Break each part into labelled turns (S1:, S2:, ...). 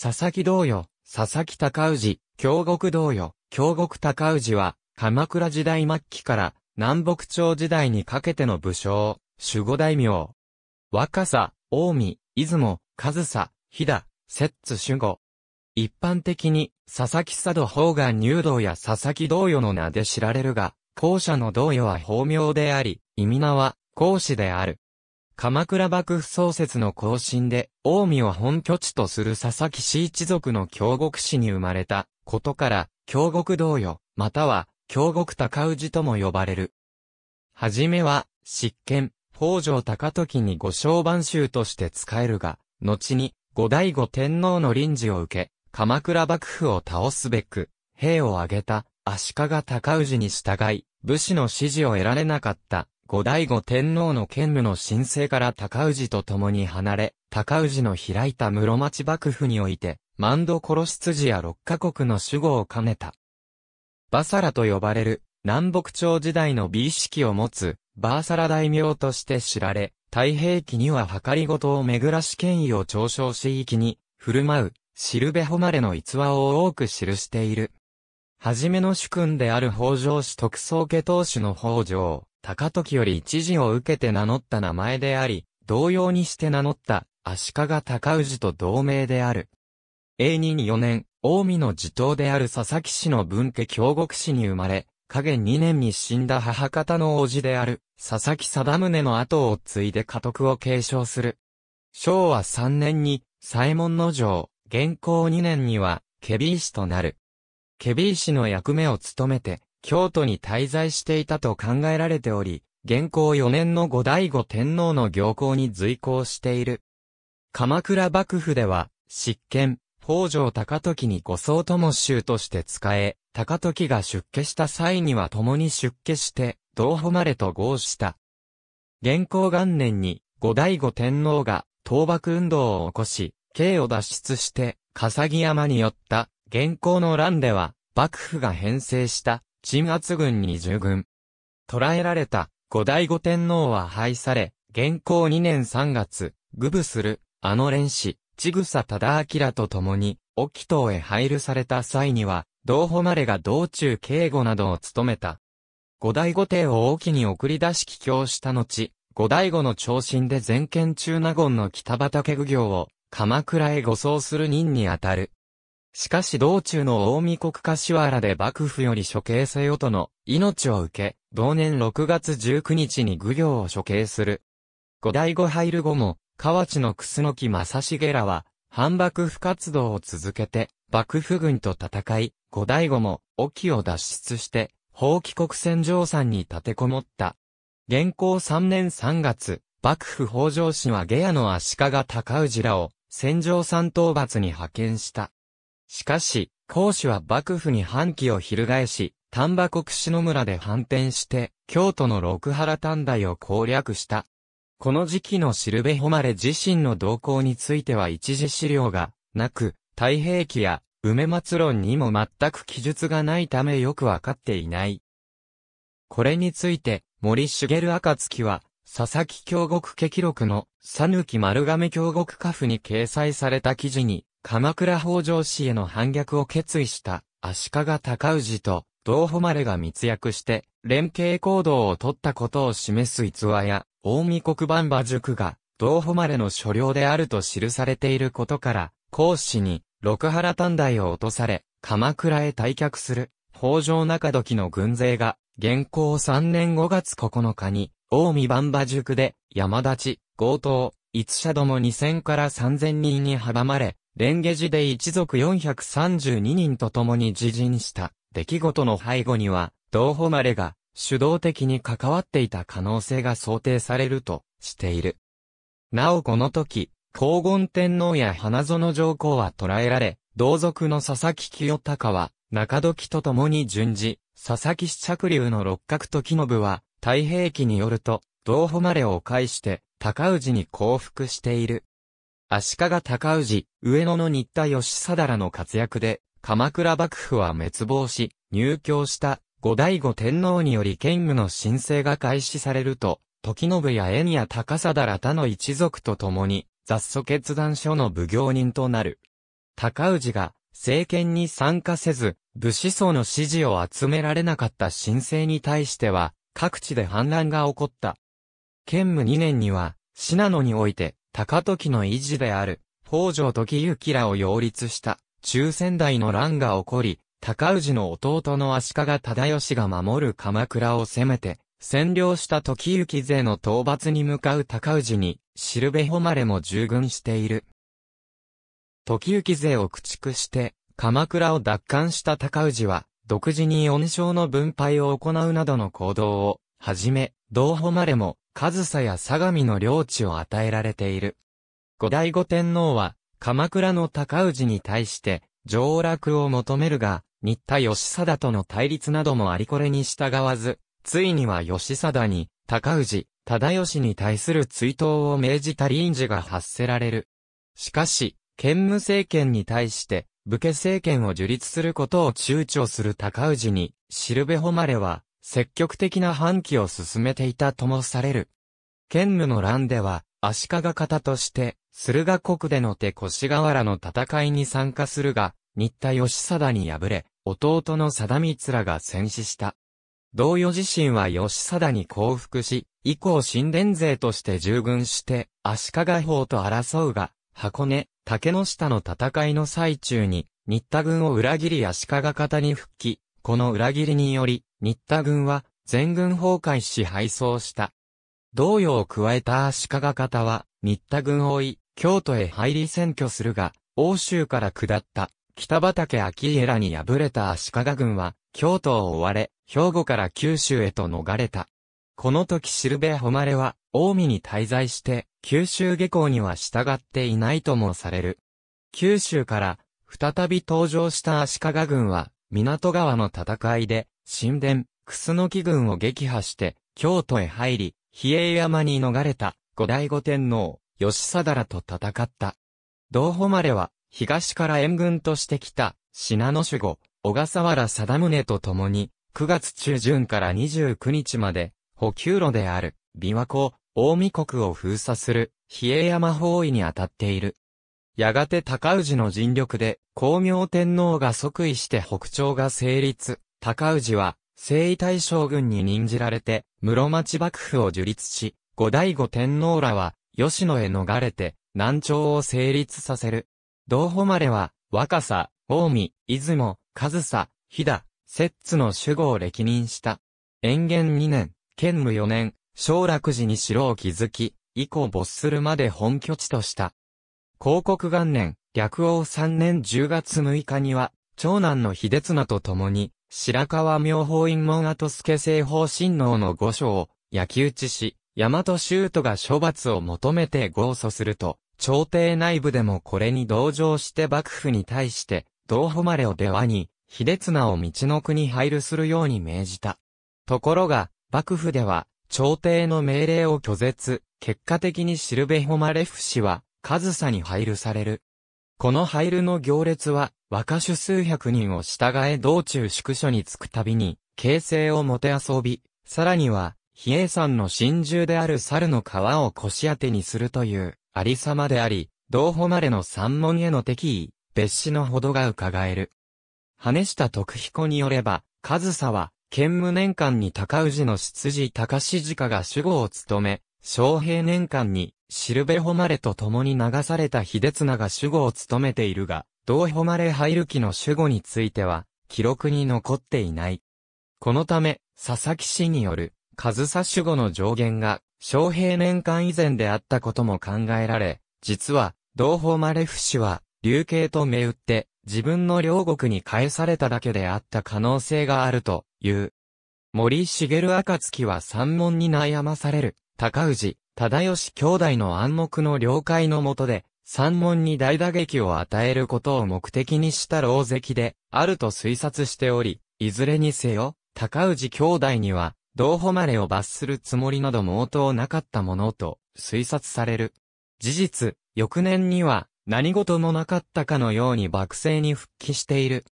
S1: 佐々木道与、佐々木高氏、京極道与、京極高氏は、鎌倉時代末期から南北朝時代にかけての武将、守護大名。若狭、近江、出雲、上総、飛騨、摂津守護。一般的に、佐々木佐渡方眼入道や佐々木道与の名で知られるが、後者の道与は法名であり、意味名は、孔子である。鎌倉幕府創設の更新で、近江を本拠地とする佐々木氏一族の京極氏に生まれたことから、京極同様、または京極高氏とも呼ばれる。はじめは、執権、北条高時に御章番衆として仕えるが、後に、後醍醐天皇の臨時を受け、鎌倉幕府を倒すべく、兵を挙げた、足利高氏に従い、武士の支持を得られなかった、後醍醐天皇の兼務の申請から高氏と共に離れ、高氏の開いた室町幕府において、万度殺し筋や六カ国の守護を兼ねた。バサラと呼ばれる、南北朝時代の美意識を持つ、バーサラ大名として知られ、太平記には計りごとを巡らし権威を嘲笑し域に、振る舞う、しるべ誉れの逸話を多く記している。はじめの主君である北条氏特捜家当主の北条、高時より一時を受けて名乗った名前であり、同様にして名乗った足利高氏と同名である。永仁4年、近江の地頭である佐々木氏の分家京極氏に生まれ、影二2年に死んだ母方の叔父である佐々木貞宗の後を継いで家督を継承する。昭和3年に左衛門の城、現行2年には、ケビー氏となる。ケビー氏の役目を務めて、京都に滞在していたと考えられており、現行4年の後醍醐天皇の行幸に随行している。鎌倉幕府では、執権、北条高時に五層とも衆として使え、高時が出家した際には共に出家して、同誉れと合した。元寇元年に、後醍醐天皇が、倒幕運動を起こし、刑を脱出して、笠木山に寄った、元寇の乱では、幕府が編成した、鎮圧軍に従軍。捕らえられた後醍醐天皇は廃され、元寇2年3月、愚部する、あの連氏、千草忠明と共に、沖島へ配るされた際には、同誉が道中警護などを務めた。後醍醐帝を沖に送り出し帰郷した後、後醍醐の長身で全県中納言の北畠奉行を、鎌倉へ護送する任にあたる。しかし道中の大見国柏原で幕府より処刑せよとの命を受け、同年6月19日に愚行を処刑する。五代五入後も、河内の楠木正成らは、反幕府活動を続けて、幕府軍と戦い、五代五も、沖を脱出して、法棄国戦場山に立てこもった。現行3年3月、幕府北条氏は下野の足利高氏らを、戦場山討伐に派遣した。しかし、孔子は幕府に反旗を翻し、丹波国志野村で反転して、京都の六原丹大を攻略した。この時期のルるべ誉レ自身の動向については一時資料がなく、太平記や梅末論にも全く記述がないためよくわかっていない。これについて、森茂暁は、佐々木京極記録の、さぬき丸亀京極家譜に掲載された記事に、鎌倉北条氏への反逆を決意した足利尊氏と同誉が密約して連携行動を取ったことを示す逸話や、大見国番馬塾が同誉の所領であると記されていることから、孔子に六原短大を落とされ、鎌倉へ退却する北条中時の軍勢が、現行3年5月9日に、大見番馬塾で山立ち、強盗、逸者ども2000から3000人に阻まれ、レンゲジで一族432人と共に自陣した出来事の背後には、同まれが主導的に関わっていた可能性が想定されるとしている。なおこの時、黄金天皇や花園上皇は捕らえられ、同族の佐々木清隆は、中時と共に順次、佐々木試着流の六角時信は、太平記によると、同まれを介して、高氏に降伏している。足利高氏、上野の新田義貞らの活躍で、鎌倉幕府は滅亡し、入教した後醍醐天皇により兼務の申請が開始されると、時信や縁や高貞ら他の一族と共に、雑祖決断書の奉行人となる。高氏が政権に参加せず、武士層の支持を集められなかった申請に対しては、各地で反乱が起こった。兼務2年には、信濃において、高時の維持である、北条時行らを擁立した、中仙台の乱が起こり、高氏の弟の足利忠義が守る鎌倉を攻めて、占領した時行勢の討伐に向かう高氏に、しるべ誉れも従軍している。時行勢を駆逐して、鎌倉を奪還した高氏は、独自に恩賞の分配を行うなどの行動を、はじめ、同誉れも、上総や相模の領地を与えられている。後醍醐天皇は、鎌倉の高氏に対して、上洛を求めるが、新田義貞との対立などもありこれに従わず、ついには義貞に、高氏、忠義に対する追悼を命じた臨時が発せられる。しかし、兼務政権に対して、武家政権を樹立することを躊躇する高氏に、しるべ誉れは、積極的な反旗を進めていたともされる。剣武の乱では、足利方として、駿河国での手越河原の戦いに参加するが、新田義貞に敗れ、弟の貞光らが戦死した。同余自身は義貞に降伏し、以降神殿勢として従軍して、足利法と争うが、箱根、竹の下の戦いの最中に、新田軍を裏切り足利方に復帰、この裏切りにより、新田軍は全軍崩壊し敗走した。同様を加えた足利方は、新田軍を追い、京都へ入り占拠するが、欧州から下った北畠秋家らに敗れた足利軍は、京都を追われ、兵庫から九州へと逃れた。この時しるべ誉は、近江に滞在して、九州下校には従っていないともされる。九州から、再び登場した足利軍は、港川の戦いで、神殿、楠木軍を撃破して、京都へ入り、比叡山に逃れた、後醍醐天皇、吉貞らと戦った。同誉は、東から援軍としてきた、信濃守護、小笠原貞宗と共に、9月中旬から29日まで、補給路である、琵琶湖、大見国を封鎖する、比叡山包囲に当たっている。やがて高氏の尽力で、光明天皇が即位して北朝が成立。高氏は、征夷大将軍に任じられて、室町幕府を樹立し、後醍醐天皇らは、吉野へ逃れて、南朝を成立させる。同誉は、若さ、近江、出雲、上総、飛騨、摂津の守護を歴任した。延元2年、建武4年、小楽寺に城を築き、以降没するまで本拠地とした。広告元年、略王3年10月6日には、長男の秀綱と共に、白川明法院門後助西方神王の御所を焼き討ちし、大和修斗が処罰を求めて合訴すると、朝廷内部でもこれに同情して幕府に対して、同誉れを出輪に、秀綱を道の国配慮するように命じた。ところが、幕府では、朝廷の命令を拒絶、結果的にシルベ・誉れ不死は、上総に配慮される。この配慮の行列は、若手数百人を従え道中宿所に着くたびに、形勢をもてあそび、さらには、比叡山の真珠である猿の皮を腰当てにするという、ありさまであり、道誉れの山門への敵意、別紙のほどが伺える。羽下徳彦によれば、上総は、兼務年間に高氏の執事高氏鹿が主語を務め、昌平年間にシルベ誉れと共に流された秀綱が守護を務めているが、同まれ入る気の守護については、記録に残っていない。このため、佐々木氏による、上総守護の上限が、昌平年間以前であったことも考えられ、実は、同まれ不死は、流刑と銘打って、自分の両国に返されただけであった可能性があるという。森茂暁は三門に悩まされる、高氏、忠義兄弟の暗黙の了解のもとで、三門に大打撃を与えることを目的にした牢石で、あると推察しており、いずれにせよ、高氏兄弟には、同誉れを罰するつもりなど毛頭なかったものと推察される。事実、翌年には何事もなかったかのように幕政に復帰している。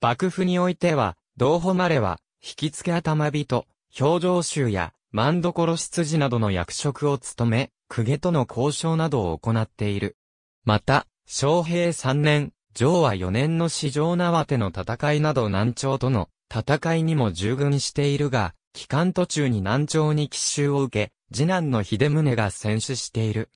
S1: 幕府においては、同誉れは、引き付け頭人、表情集や、万所執事などの役職を務め、公家との交渉などを行っている。また、昌平3年、上和4年の市場縄手の戦いなど南朝との戦いにも従軍しているが、期間途中に南朝に奇襲を受け、次男の秀宗が戦死している。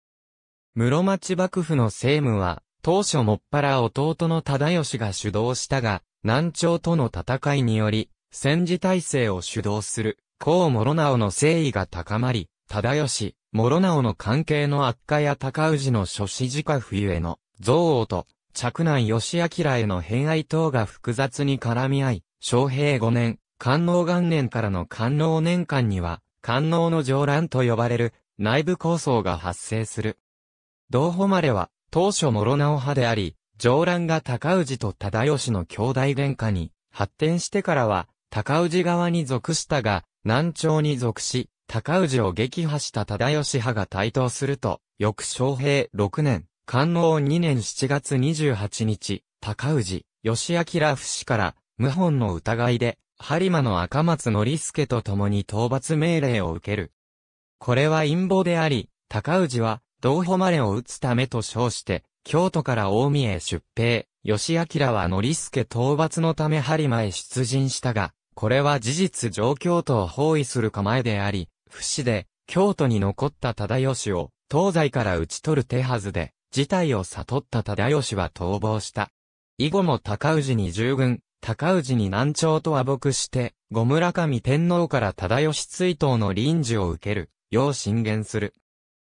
S1: 室町幕府の政務は、当初もっぱら弟の忠義が主導したが、南朝との戦いにより、戦時体制を主導する高諸直の誠意が高まり、忠義、諸直の関係の悪化や高氏の諸子自家冬への憎悪と、嫡男義明への偏愛等が複雑に絡み合い、昌平五年、官能元年からの官能年間には、官能の上乱と呼ばれる内部構想が発生する。同誉は、当初諸直派であり、上乱が高氏と忠義の兄弟喧嘩に発展してからは、高氏側に属したが、南朝に属し、高氏を撃破した忠義派が台頭すると、翌昌平6年、官能2年7月28日、高氏、義明不死から、謀反の疑いで、播磨の赤松則助と共に討伐命令を受ける。これは陰謀であり、高氏は、同誉れを打つためと称して、京都から大見へ出兵、義明は則助討伐のため播磨へ出陣したが、これは事実上京都を包囲する構えであり、不死で、京都に残った忠義を、東西から討ち取る手はずで、事態を悟った忠義は逃亡した。以後も高氏に従軍、高氏に南朝と和睦して、後村上天皇から忠義追悼の臨時を受ける、よう進言する。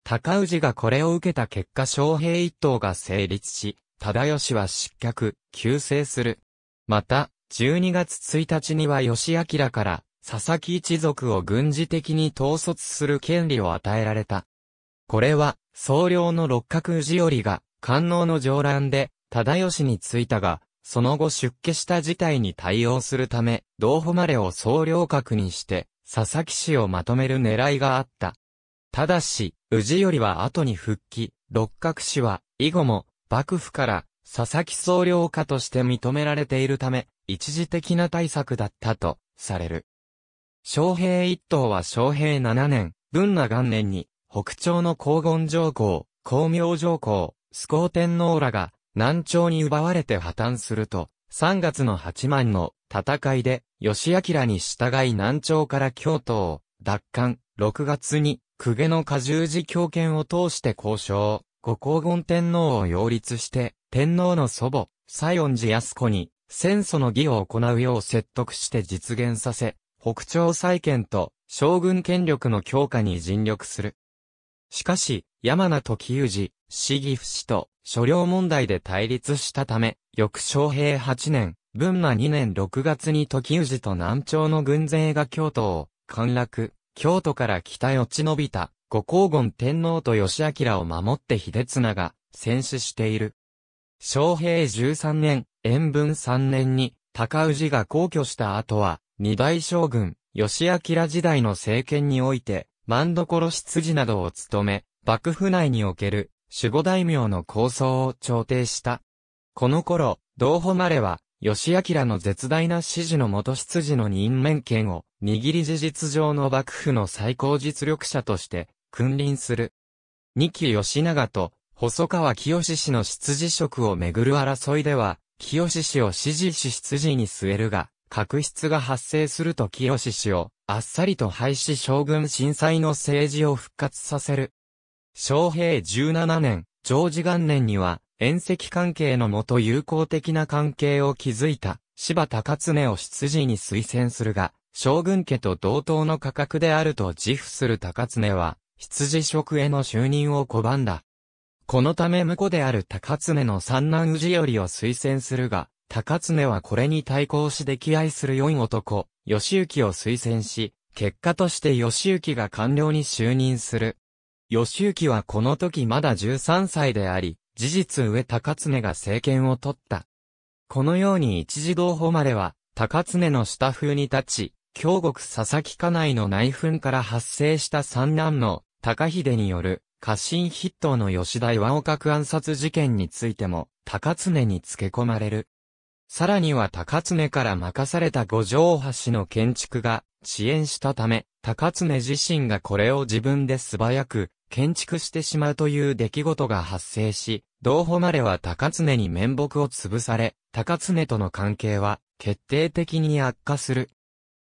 S1: 高氏がこれを受けた結果将兵一党が成立し、忠義は失脚、急世する。また、12月1日には吉明から佐々木一族を軍事的に統率する権利を与えられた。これは、総領の六角氏よりが、官能の上乱で、忠義に就いたが、その後出家した事態に対応するため、同歩までを総領閣にして、佐々木氏をまとめる狙いがあった。ただし、氏よりは後に復帰、六角氏は、以後も、幕府から、佐々木総領下として認められているため、一時的な対策だったとされる。昌平一党は昌平七年、文那元年に北朝の黄金上皇、光明上皇、須コ天皇らが南朝に奪われて破綻すると、3月の八万の戦いで、義明に従い南朝から京都を奪還、6月に、公家の過重寺教権を通して交渉、五皇厳天皇を擁立して、天皇の祖母、西園寺康子に、戦争の儀を行うよう説得して実現させ、北朝再建と将軍権力の強化に尽力する。しかし、山名時氏、市議不死と所領問題で対立したため、翌昌平8年、文和2年6月に時氏と南朝の軍勢が京都を陥落、京都から北へ落ち延びた、五皇言天皇と義明を守って秀綱が戦死している。昭平13年、延文3年に、高氏が皇居した後は、二大将軍、吉明時代の政権において、万所執事などを務め、幕府内における守護大名の構想を調停した。この頃、同誉れは、吉明の絶大な支持の元執事の任免権を、握り事実上の幕府の最高実力者として、君臨する。二期吉長と、細川清氏の執事職をめぐる争いでは、清氏を支持し執事に据えるが、確執が発生すると清氏を、あっさりと廃止将軍震災の政治を復活させる。昭平17年、常時元年には、遠赤関係のもと友好的な関係を築いた、柴高常を執事に推薦するが、将軍家と同等の価格であると自負する高常は、執事職への就任を拒んだ。このため婿である高常の三男氏よりを推薦するが、高常はこれに対抗し溺愛する四男、義行を推薦し、結果として義行が官僚に就任する。義行はこの時まだ13歳であり、事実上高常が政権を取った。このように一時同歩までは、高常の下風に立ち、京国佐々木家内の内紛から発生した三男の高秀による過信筆頭の吉田岩岡区暗殺事件についても、高常に付け込まれる。さらには高常から任された五条橋の建築が遅延したため、高常自身がこれを自分で素早く建築してしまうという出来事が発生し、同誉は高常に面目を潰され、高常との関係は決定的に悪化する。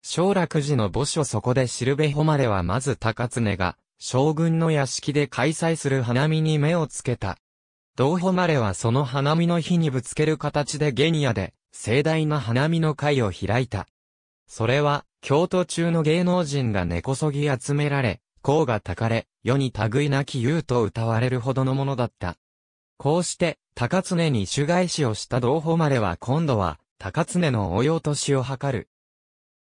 S1: 小楽寺の墓所そこでしるべ誉はまず高常が将軍の屋敷で開催する花見に目をつけた。同誉れはその花見の日にぶつける形でゲニアで、盛大な花見の会を開いた。それは、京都中の芸能人が根こそぎ集められ、甲がたかれ、世に類なき優と歌われるほどのものだった。こうして、高常に主返しをした同誉れは今度は、高常の応用落としを図る。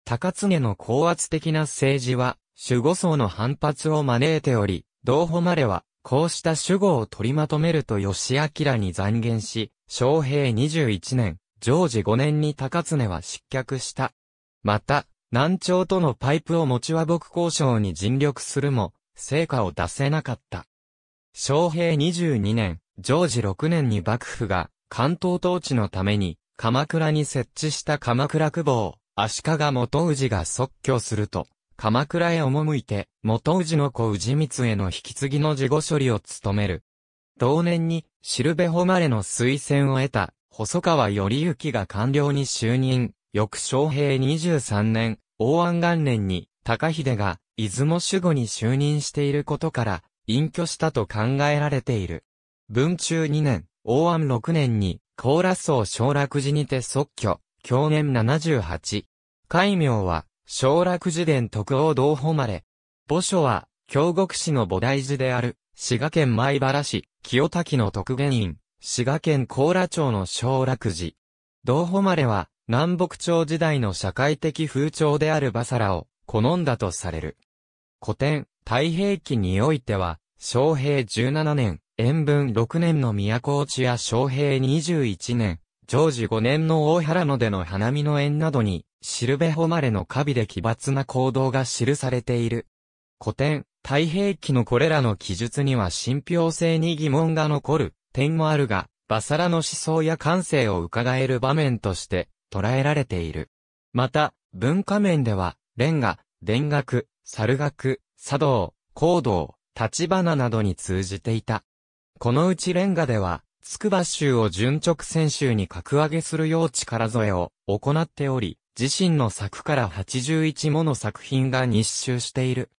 S1: 高常の高圧的な政治は、守護層の反発を招いており、同までは、こうした守護を取りまとめると吉明に残言し、昌平21年、常時5年に高常は失脚した。また、南朝とのパイプを持ちは僕交渉に尽力するも、成果を出せなかった。昌平22年、常時6年に幕府が、関東統治のために、鎌倉に設置した鎌倉久保を、足利元氏が即居すると、鎌倉へ赴いて、元氏の子氏光への引き継ぎの事後処理を務める。同年に、しるべ誉れの推薦を得た、細川頼之が官僚に就任、翌昌平23年、大安元年に、高秀が、出雲守護に就任していることから、隠居したと考えられている。文中2年、大安6年に、高羅荘小楽寺にて即居、去年78。戒名は、小楽寺殿徳王道誉れ。墓所は、京極市の菩提寺である、滋賀県米原市、清滝の徳元院、滋賀県高羅町の小楽寺。道誉れは、南北朝時代の社会的風潮であるバサラを好んだとされる。古典、太平記においては、昭平17年、延文6年の都落ちや昭平21年、常時5年の大原野での花見の縁などに、シルベホマレのカビで奇抜な行動が記されている。古典、太平記のこれらの記述には信憑性に疑問が残る点もあるが、バサラの思想や感性を伺える場面として捉えられている。また、文化面では、レンガ、田楽、猿楽、茶道、行動、立花などに通じていた。このうちレンガでは、筑波州を順直先州に格上げするよう力添えを行っており、自身の作から81もの作品が日集している。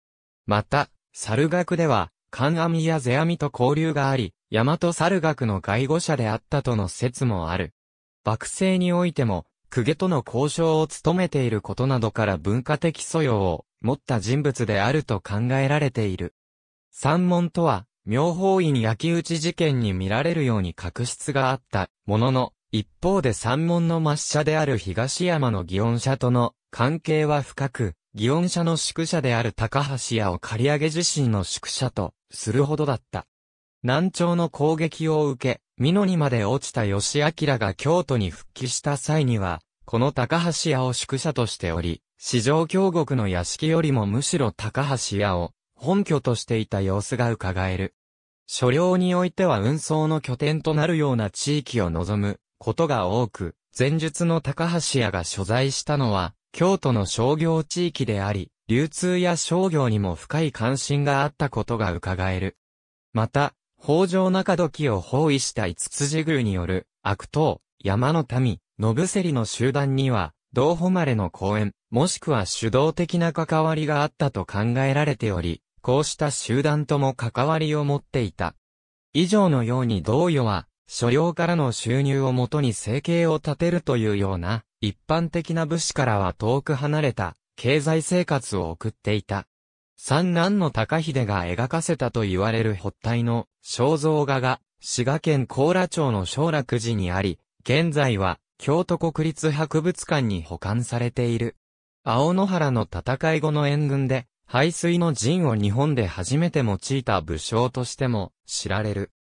S1: また、猿学では、観阿弥や世阿弥と交流があり、大和猿学の外語者であったとの説もある。幕政においても、公家との交渉を務めていることなどから文化的素養を持った人物であると考えられている。三門とは、妙法院焼き討ち事件に見られるように確執があったものの、一方で山門の抹社である東山の祇園社との関係は深く、祇園社の宿舎である高橋屋を借り上げ自身の宿舎とするほどだった。南朝の攻撃を受け、美濃にまで落ちた吉明が京都に復帰した際には、この高橋屋を宿舎としており、市場京国の屋敷よりもむしろ高橋屋を本拠としていた様子が伺える。所領においては運送の拠点となるような地域を望むことが多く、前述の高橋屋が所在したのは、京都の商業地域であり、流通や商業にも深い関心があったことが伺える。また、北条中時を包囲した五辻宮による、悪党、山の民、信りの集団には、同誉まれの公演、もしくは主導的な関わりがあったと考えられており、こうした集団とも関わりを持っていた。以上のように同与は、所領からの収入をもとに生計を立てるというような、一般的な武士からは遠く離れた、経済生活を送っていた。三男の高秀が描かせたと言われる発体の肖像画が、滋賀県甲羅町の小楽寺にあり、現在は、京都国立博物館に保管されている。青野原の戦い後の援軍で、排水の陣を日本で初めて用いた武将としても知られる。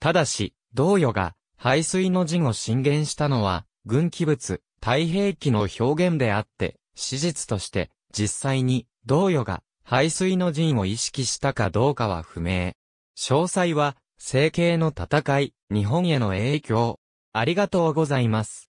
S1: ただし、同与が排水の陣を進言したのは、軍機物、太平記の表現であって、史実として実際に同与が排水の陣を意識したかどうかは不明。詳細は、成形の戦い、日本への影響。ありがとうございます。